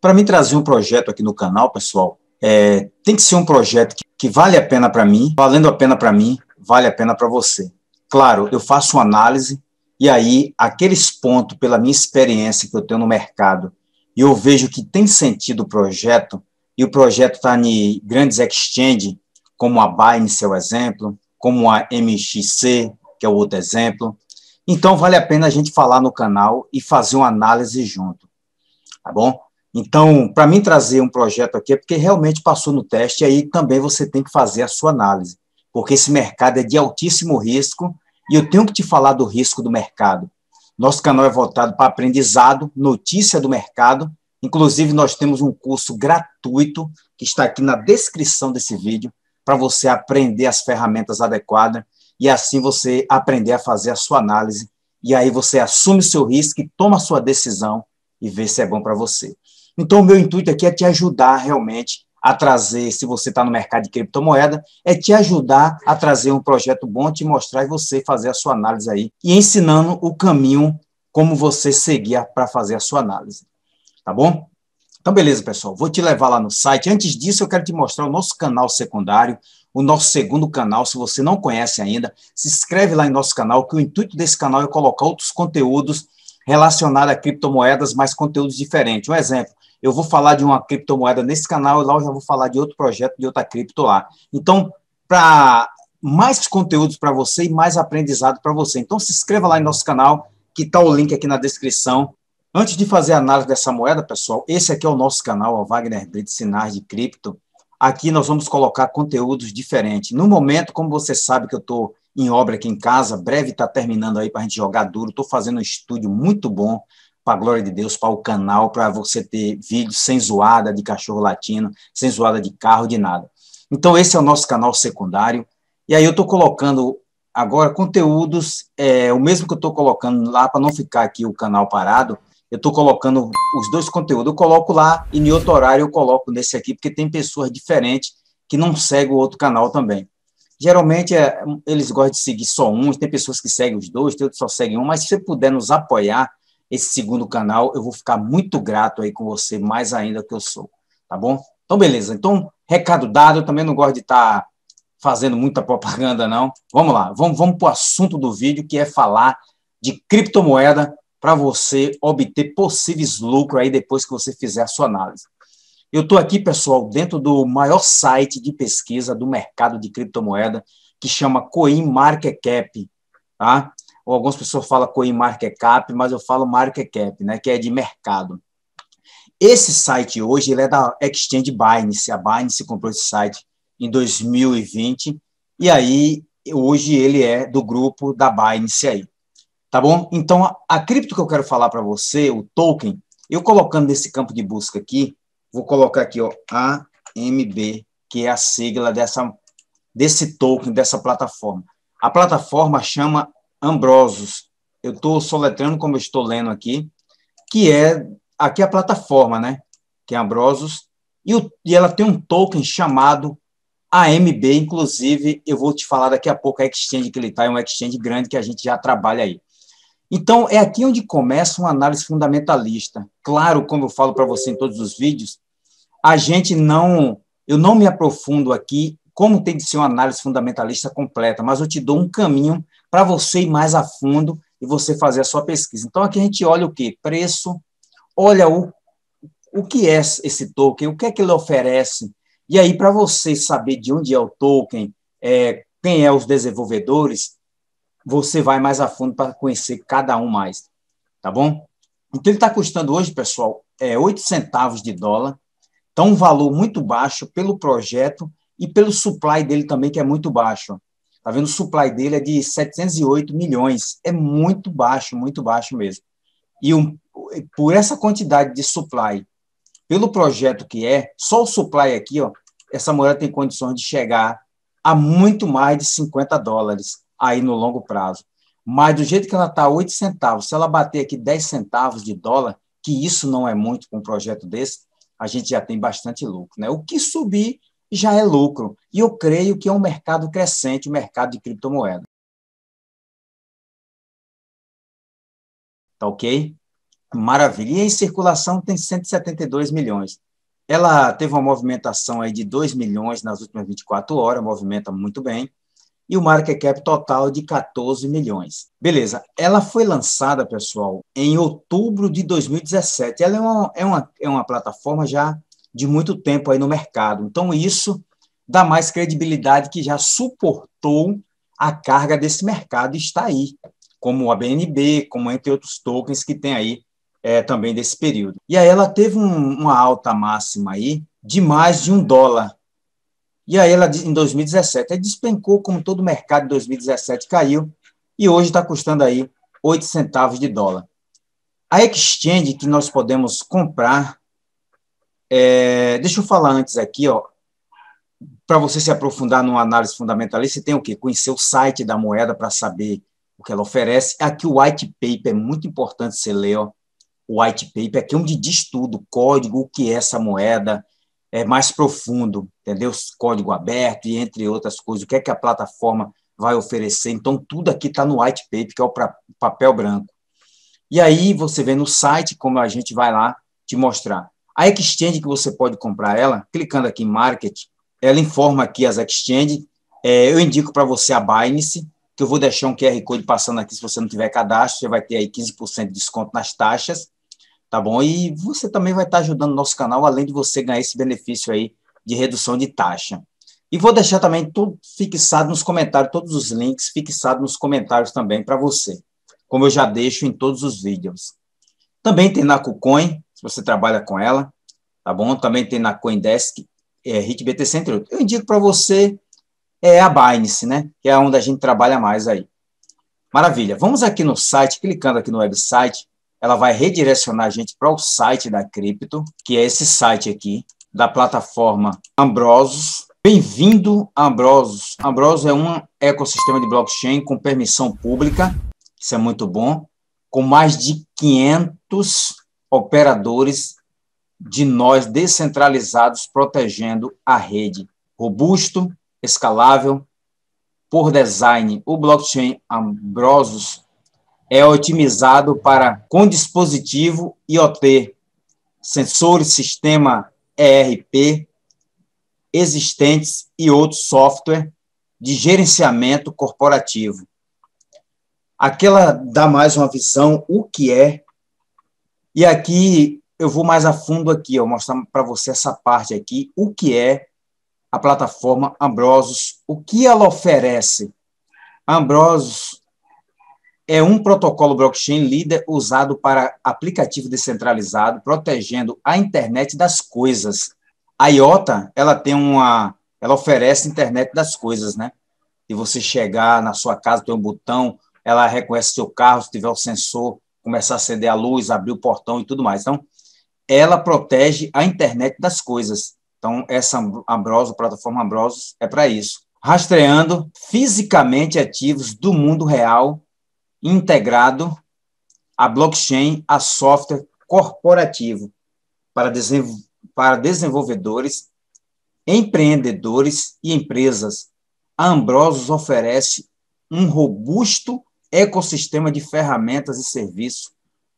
Para mim trazer um projeto aqui no canal, pessoal, é, tem que ser um projeto que, que vale a pena para mim, valendo a pena para mim, vale a pena para você. Claro, eu faço uma análise e aí aqueles pontos, pela minha experiência que eu tenho no mercado, e eu vejo que tem sentido o projeto, e o projeto está em grandes exchanges, como a Binance, seu exemplo, como a MXC, que é o outro exemplo. Então, vale a pena a gente falar no canal e fazer uma análise junto, tá bom? Então, para mim trazer um projeto aqui é porque realmente passou no teste, e aí também você tem que fazer a sua análise, porque esse mercado é de altíssimo risco, e eu tenho que te falar do risco do mercado. Nosso canal é voltado para aprendizado, notícia do mercado, inclusive nós temos um curso gratuito que está aqui na descrição desse vídeo, para você aprender as ferramentas adequadas e assim você aprender a fazer a sua análise, e aí você assume seu risco e toma a sua decisão e vê se é bom para você. Então, o meu intuito aqui é te ajudar realmente a trazer, se você está no mercado de criptomoeda, é te ajudar a trazer um projeto bom, te mostrar e você fazer a sua análise aí, e ensinando o caminho como você seguir para fazer a sua análise. Tá bom? Então, beleza, pessoal. Vou te levar lá no site. Antes disso, eu quero te mostrar o nosso canal secundário, o nosso segundo canal. Se você não conhece ainda, se inscreve lá em nosso canal, que o intuito desse canal é colocar outros conteúdos relacionada a criptomoedas, mas conteúdos diferentes. Um exemplo, eu vou falar de uma criptomoeda nesse canal e lá eu já vou falar de outro projeto, de outra cripto lá. Então, para mais conteúdos para você e mais aprendizado para você. Então, se inscreva lá em nosso canal, que está o link aqui na descrição. Antes de fazer a análise dessa moeda, pessoal, esse aqui é o nosso canal, o Wagner Brito Sinais de Cripto. Aqui nós vamos colocar conteúdos diferentes. No momento, como você sabe que eu estou em obra aqui em casa. Breve está terminando aí para a gente jogar duro. Estou fazendo um estúdio muito bom, para a glória de Deus, para o canal, para você ter vídeo sem zoada de cachorro latino, sem zoada de carro, de nada. Então, esse é o nosso canal secundário. E aí eu estou colocando agora conteúdos, é, o mesmo que eu estou colocando lá, para não ficar aqui o canal parado, eu estou colocando os dois conteúdos. Eu coloco lá e em outro horário eu coloco nesse aqui, porque tem pessoas diferentes que não seguem o outro canal também. Geralmente, é, eles gostam de seguir só um, tem pessoas que seguem os dois, tem outros que só seguem um, mas se você puder nos apoiar, esse segundo canal, eu vou ficar muito grato aí com você, mais ainda que eu sou, tá bom? Então, beleza. Então, recado dado, eu também não gosto de estar tá fazendo muita propaganda, não. Vamos lá, vamos, vamos para o assunto do vídeo, que é falar de criptomoeda para você obter possíveis lucros aí depois que você fizer a sua análise. Eu estou aqui, pessoal, dentro do maior site de pesquisa do mercado de criptomoeda, que chama CoinMarketCap, tá? Ou algumas pessoas falam CoinMarketCap, mas eu falo MarketCap, né, que é de mercado. Esse site hoje ele é da Exchange Binance, a Binance comprou esse site em 2020, e aí hoje ele é do grupo da Binance aí. Tá bom? Então, a, a cripto que eu quero falar para você, o token, eu colocando nesse campo de busca aqui, Vou colocar aqui, ó, AMB, que é a sigla dessa, desse token, dessa plataforma. A plataforma chama Ambrosos. Eu estou soletrando como eu estou lendo aqui, que é aqui é a plataforma, né? Que é Ambrosos. E, o, e ela tem um token chamado AMB, inclusive, eu vou te falar daqui a pouco a exchange que ele está, é um exchange grande que a gente já trabalha aí. Então, é aqui onde começa uma análise fundamentalista. Claro, como eu falo para você em todos os vídeos, a gente não. Eu não me aprofundo aqui como tem que ser uma análise fundamentalista completa, mas eu te dou um caminho para você ir mais a fundo e você fazer a sua pesquisa. Então, aqui a gente olha o quê? Preço, olha o, o que é esse token, o que é que ele oferece. E aí, para você saber de onde é o token, é, quem é os desenvolvedores, você vai mais a fundo para conhecer cada um mais, tá bom? Então ele está custando hoje, pessoal, é 8 centavos de dólar, então um valor muito baixo pelo projeto e pelo supply dele também, que é muito baixo. Tá vendo? O supply dele é de 708 milhões, é muito baixo, muito baixo mesmo. E um, por essa quantidade de supply, pelo projeto que é, só o supply aqui, ó, essa moeda tem condições de chegar a muito mais de 50 dólares aí no longo prazo. Mas do jeito que ela está 8 centavos, se ela bater aqui 10 centavos de dólar, que isso não é muito com um projeto desse, a gente já tem bastante lucro. Né? O que subir já é lucro. E eu creio que é um mercado crescente, o mercado de criptomoeda. Tá ok? Maravilha. E em circulação tem 172 milhões. Ela teve uma movimentação aí de 2 milhões nas últimas 24 horas, movimenta muito bem e o market cap total de 14 milhões. Beleza, ela foi lançada, pessoal, em outubro de 2017. Ela é uma, é uma, é uma plataforma já de muito tempo aí no mercado. Então, isso dá mais credibilidade que já suportou a carga desse mercado e está aí, como a BNB, como entre outros tokens que tem aí é, também desse período. E aí ela teve um, uma alta máxima aí de mais de um dólar e aí ela, em 2017, aí despencou como todo o mercado em 2017 caiu, e hoje está custando aí 8 centavos de dólar. A exchange que nós podemos comprar, é, deixa eu falar antes aqui, ó, para você se aprofundar numa análise fundamentalista, você tem o quê? Conhecer o site da moeda para saber o que ela oferece. Aqui o white paper é muito importante você ler, ó. O white paper aqui é, é onde diz tudo, o código, o que é essa moeda, é, mais profundo, entendeu? Código aberto e entre outras coisas, o que é que a plataforma vai oferecer. Então, tudo aqui está no white paper, que é o pra, papel branco. E aí você vê no site como a gente vai lá te mostrar. A exchange que você pode comprar ela, clicando aqui em market, ela informa aqui as exchange. É, eu indico para você a Binance, que eu vou deixar um QR Code passando aqui, se você não tiver cadastro, você vai ter aí 15% de desconto nas taxas tá bom? E você também vai estar ajudando o nosso canal, além de você ganhar esse benefício aí de redução de taxa. E vou deixar também tudo fixado nos comentários, todos os links fixados nos comentários também para você, como eu já deixo em todos os vídeos. Também tem na KuCoin, se você trabalha com ela, tá bom? Também tem na CoinDesk, é, HitBTC, entre outros. Eu indico para você é a Binance, né? Que é onde a gente trabalha mais aí. Maravilha. Vamos aqui no site, clicando aqui no website, ela vai redirecionar a gente para o site da Cripto, que é esse site aqui, da plataforma Ambrosos. Bem-vindo, Ambrosos. Ambrosos é um ecossistema de blockchain com permissão pública, isso é muito bom, com mais de 500 operadores de nós descentralizados protegendo a rede. Robusto, escalável, por design. O blockchain Ambrosos é otimizado para com dispositivo IoT, sensores, sistema ERP existentes e outros software de gerenciamento corporativo. Aquela dá mais uma visão o que é. E aqui eu vou mais a fundo aqui, eu mostrar para você essa parte aqui, o que é a plataforma Ambrosos, o que ela oferece. Ambrosos é um protocolo blockchain líder usado para aplicativo descentralizado, protegendo a internet das coisas. A IOTA, ela tem uma, ela oferece internet das coisas, né? E você chegar na sua casa, tem um botão, ela reconhece seu carro, se tiver o sensor, começar a acender a luz, abrir o portão e tudo mais. Então, ela protege a internet das coisas. Então, essa Ambrosos, plataforma Ambrosos, é para isso. Rastreando fisicamente ativos do mundo real integrado à blockchain a software corporativo para, desenvolvedores, empreendedores e empresas. A Ambrosos oferece um robusto ecossistema de ferramentas e serviços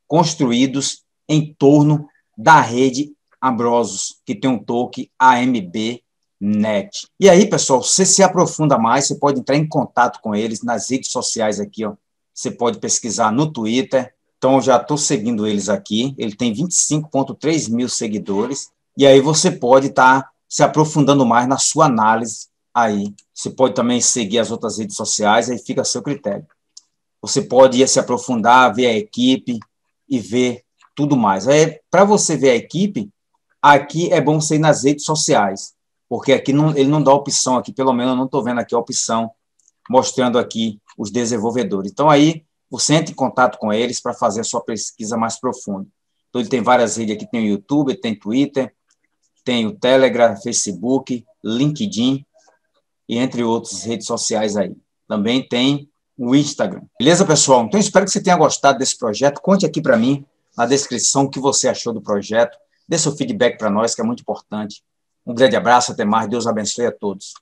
construídos em torno da rede Ambrosos, que tem um token AMB Net. E aí, pessoal, se se aprofunda mais, você pode entrar em contato com eles nas redes sociais aqui, ó, você pode pesquisar no Twitter. Então, eu já estou seguindo eles aqui. Ele tem 25,3 mil seguidores. E aí você pode estar tá se aprofundando mais na sua análise aí. Você pode também seguir as outras redes sociais, aí fica a seu critério. Você pode ir se aprofundar, ver a equipe e ver tudo mais. para você ver a equipe, aqui é bom você ir nas redes sociais, porque aqui não, ele não dá opção, aqui pelo menos eu não estou vendo aqui a opção mostrando aqui os desenvolvedores. Então, aí, você entra em contato com eles para fazer a sua pesquisa mais profunda. Então, ele tem várias redes aqui, tem o YouTube, tem Twitter, tem o Telegram, Facebook, LinkedIn, e entre outras redes sociais aí. Também tem o Instagram. Beleza, pessoal? Então, espero que você tenha gostado desse projeto. Conte aqui para mim, na descrição, o que você achou do projeto. Dê seu feedback para nós, que é muito importante. Um grande abraço, até mais. Deus abençoe a todos.